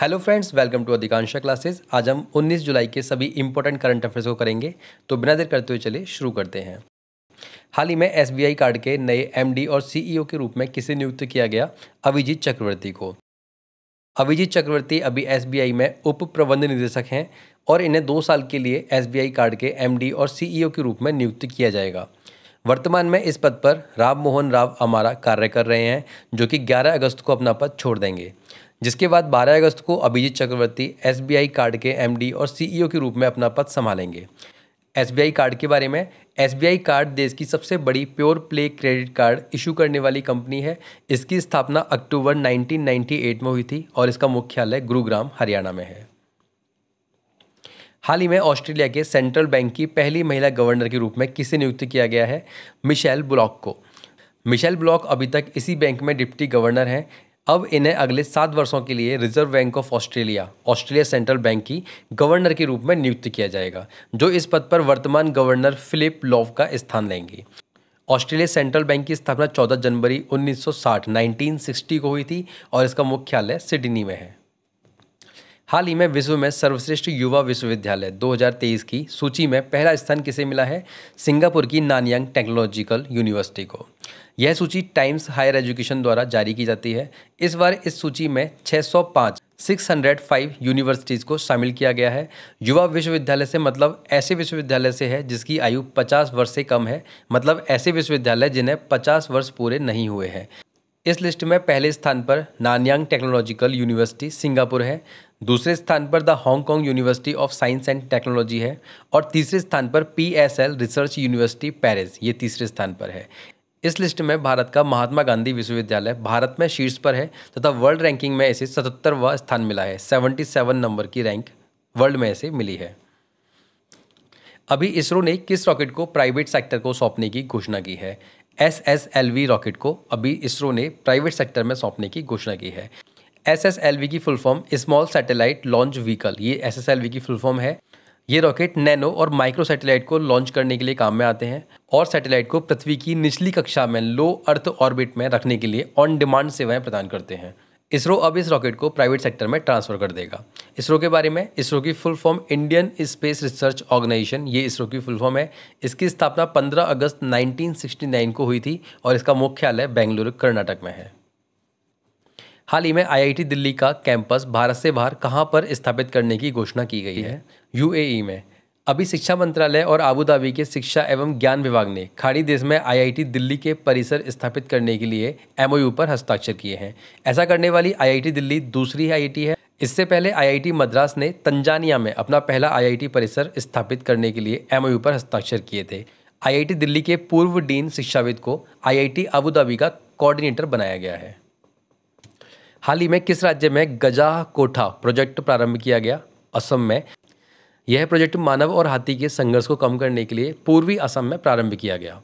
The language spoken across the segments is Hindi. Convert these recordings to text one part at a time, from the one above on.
हेलो फ्रेंड्स वेलकम टू अधिकांशा क्लासेस आज हम 19 जुलाई के सभी इंपॉर्टेंट करंट अफेयर्स को करेंगे तो बिना देर करते हुए चले शुरू करते हैं हाल ही में एसबीआई कार्ड के नए एमडी और सीईओ e के रूप में किसे नियुक्त किया गया अभिजीत चक्रवर्ती को अभिजीत चक्रवर्ती अभी एसबीआई में उप प्रबंध निदेशक हैं और इन्हें दो साल के लिए एस कार्ड के एम और सी e के रूप में नियुक्त किया जाएगा वर्तमान में इस पद पर राम मोहन राव अमारा कार्य कर रहे हैं जो कि 11 अगस्त को अपना पद छोड़ देंगे जिसके बाद 12 अगस्त को अभिजीत चक्रवर्ती एस कार्ड के एम और सी के रूप में अपना पद संभालेंगे एस कार्ड के बारे में एस कार्ड देश की सबसे बड़ी pure play credit card issue करने वाली कंपनी है इसकी स्थापना अक्टूबर 1998 में हुई थी और इसका मुख्यालय गुरुग्राम हरियाणा में है हाल ही में ऑस्ट्रेलिया के सेंट्रल बैंक की पहली महिला गवर्नर के रूप में किसे नियुक्त किया गया है मिशेल ब्लॉक को मिशेल ब्लॉक अभी तक इसी बैंक में डिप्टी गवर्नर हैं अब इन्हें अगले सात वर्षों के लिए Reserve Bank of Australia Australia central bank की गवर्नर के रूप में नियुक्त किया जाएगा जो इस पद पर वर्तमान गवर्नर फिलिप लॉव का स्थान लेंगे ऑस्ट्रेलिया सेंट्रल बैंक की स्थापना 14 जनवरी 1960 1960 को हुई थी और इसका मुख्यालय सिडनी में है हाल ही में विश्व में सर्वश्रेष्ठ युवा विश्वविद्यालय 2023 की सूची में पहला स्थान किसे मिला है सिंगापुर की नानियांग टेक्नोलॉजिकल यूनिवर्सिटी को यह सूची टाइम्स हायर एजुकेशन द्वारा जारी की जाती है इस बार इस सूची में 605 605 यूनिवर्सिटीज़ को शामिल किया गया है युवा विश्वविद्यालय से मतलब ऐसे विश्वविद्यालय से है जिसकी आयु 50 वर्ष से कम है मतलब ऐसे विश्वविद्यालय जिन्हें 50 वर्ष पूरे नहीं हुए हैं इस लिस्ट में पहले स्थान पर नानयांग टेक्नोलॉजिकल यूनिवर्सिटी सिंगापुर है दूसरे स्थान पर the Hong Kong University of Science and Technology है और तीसरे स्थान पर P S L Research University Paris ये तीसरे स्थान पर है इस लिस्ट में भारत का महात्मा गांधी विश्वविद्यालय भारत में शीर्ष पर है तथा वर्ल्ड रैंकिंग में इसे सतहत्तरवा स्थान मिला है सेवेंटी सेवन नंबर की रैंक वर्ल्ड में इसे मिली है अभी इसरो ने किस रॉकेट को प्राइवेट सेक्टर को सौंपने की घोषणा की है S S L V rocket को अभी इसरो ने प्राइवेट सेक्टर में सौंपने की घोषणा की है एस एस एल वी की full form small satellite launch vehicle ये एस एस एल वी की फुल फॉर्म है ये रॉकेट नैनो और माइक्रो सैटेलाइट को लॉन्च करने के लिए काम में आते हैं और सैटेलाइट को पृथ्वी की निचली कक्षा में लो अर्थ ऑर्बिट में रखने के लिए ऑन डिमांड सेवाएं प्रदान करते हैं इसरो अब इस रॉकेट को प्राइवेट सेक्टर में ट्रांसफर कर देगा इसरो के बारे में इसरो की full form Indian Space Research Organisation ये इसरो की फुल फॉर्म है इसकी स्थापना 15 अगस्त 1969 को हुई थी और इसका मुख्यालय बेंगलुरु कर्नाटक में है हाल ही में आईआईटी दिल्ली का कैंपस भारत से बाहर कहाँ पर स्थापित करने की घोषणा की गई है यूएई में अभी शिक्षा मंत्रालय और आबूधाबी के शिक्षा एवं ज्ञान विभाग ने खाड़ी देश में आईआईटी दिल्ली के परिसर स्थापित करने के लिए एमओयू पर हस्ताक्षर किए हैं ऐसा करने वाली आईआईटी दिल्ली दूसरी आईआईटी है इससे पहले आईआईटी मद्रास ने तंजानिया में अपना पहला आईआईटी परिसर स्थापित करने के लिए एमओयू पर हस्ताक्षर किए थे आईआईटी दिल्ली के पूर्व डीन शिक्षाविद को आईआईटी आबूधाबी का कोऑर्डिनेटर बनाया गया है हाल ही में किस राज्य में गजा कोठा प्रोजेक्ट प्रारंभ किया गया असम में यह प्रोजेक्ट मानव और हाथी के संघर्ष को कम करने के लिए पूर्वी असम में प्रारंभ किया गया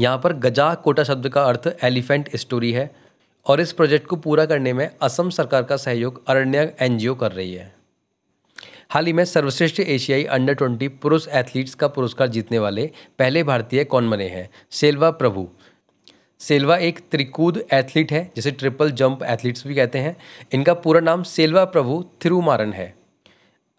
यहाँ पर गजा कोटा शब्द का अर्थ एलिफेंट स्टोरी है और इस प्रोजेक्ट को पूरा करने में असम सरकार का सहयोग अरण्य एन कर रही है हाल ही में सर्वश्रेष्ठ एशियाई अंडर ट्वेंटी पुरुष एथलीट्स का पुरस्कार जीतने वाले पहले भारतीय कौन बने हैं सेल्वा प्रभु सेल्वा एक त्रिकूद एथलीट है जिसे ट्रिपल जंप एथलीट्स भी कहते हैं इनका पूरा नाम सेल्वा प्रभु थिरुमारन है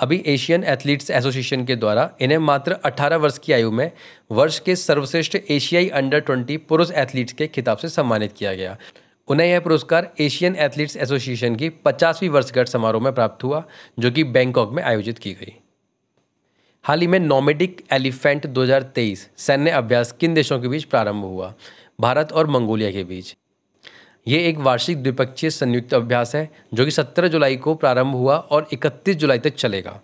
अभी एशियन एथलीट्स एसोसिएशन के द्वारा इन्हें मात्र 18 वर्ष की आयु में वर्ष के सर्वश्रेष्ठ एशियाई अंडर 20 पुरुष एथलीट्स के खिताब से सम्मानित किया गया उन्हें यह पुरस्कार एशियन एथलीट्स एसोसिएशन की पचासवीं वर्षगांठ समारोह में प्राप्त हुआ जो कि बैंकॉक में आयोजित की गई हाल ही में नॉमेडिक एलिफेंट 2023 सैन्य अभ्यास किन देशों के बीच प्रारंभ हुआ भारत और मंगोलिया के बीच ये एक वार्षिक द्विपक्षीय संयुक्त अभ्यास है जो कि 17 जुलाई को प्रारंभ हुआ और 31 जुलाई तक चलेगा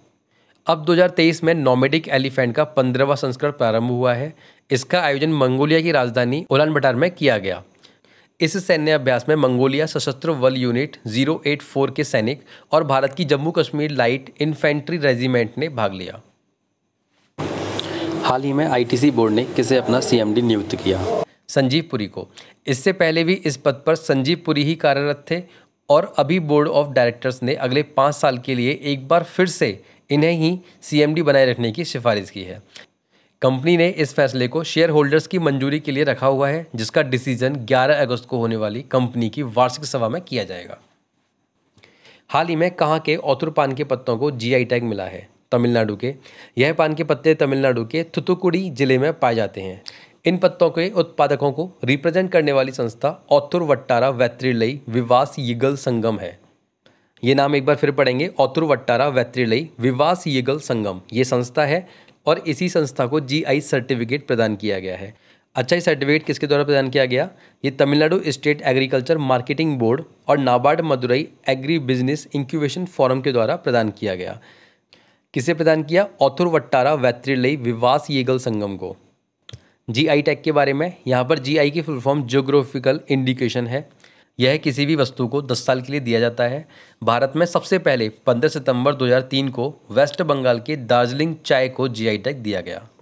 अब 2023 में नॉमेडिक एलिफेंट का पंद्रहवा संस्करण प्रारंभ हुआ है इसका आयोजन मंगोलिया की राजधानी उलान में किया गया इस सैन्य अभ्यास में मंगोलिया सशस्त्र बल यूनिट 084 के सैनिक और भारत की Jammu Kashmir light infantry regiment ने भाग लिया हाल ही में आईटीसी बोर्ड ने किसे अपना सीएमडी नियुक्त किया संजीव पुरी को इससे पहले भी इस पद पर संजीव पुरी ही कार्यरत थे और अभी बोर्ड ऑफ डायरेक्टर्स ने अगले पाँच साल के लिए एक बार फिर से इन्हें ही सीएमडी बनाए रखने की सिफारिश की है कंपनी ने इस फैसले को शेयर होल्डर्स की मंजूरी के लिए रखा हुआ है जिसका डिसीजन 11 अगस्त को होने वाली कंपनी की वार्षिक सभा में किया जाएगा हाल ही में कहाँ के औतुर पान के पत्तों को जीआई टैग मिला है तमिलनाडु के यह पान के पत्ते तमिलनाडु के थुतुकुड़ी जिले में पाए जाते हैं इन पत्तों के उत्पादकों को रिप्रेजेंट करने वाली संस्था वट्टारा वैत्रिलई विवास यिगल संगम है ये नाम एक बार फिर पढ़ेंगे वट्टारा वैत्रिलई विवास यिगल संगम ये संस्था है और इसी संस्था को जी सर्टिफिकेट प्रदान किया गया है अच्छा ये सर्टिफिकेट किसके द्वारा प्रदान किया गया ये Tamil Nadu state agriculture marketing board और NABARD Madurai agri business incubation forum के द्वारा प्रदान किया गया किसे प्रदान किया वट्टारा वैत्रिलई विवास येगल संगम को जी आई टैग के बारे में यहाँ पर जी आई की फुल फॉर्म जियोग्राफिकल इंडिकेशन है यह किसी भी वस्तु को 10 साल के लिए दिया जाता है भारत में सबसे पहले 15 सितंबर 2003 को वेस्ट बंगाल के दार्जिलिंग चाय को जी आई टैग दिया गया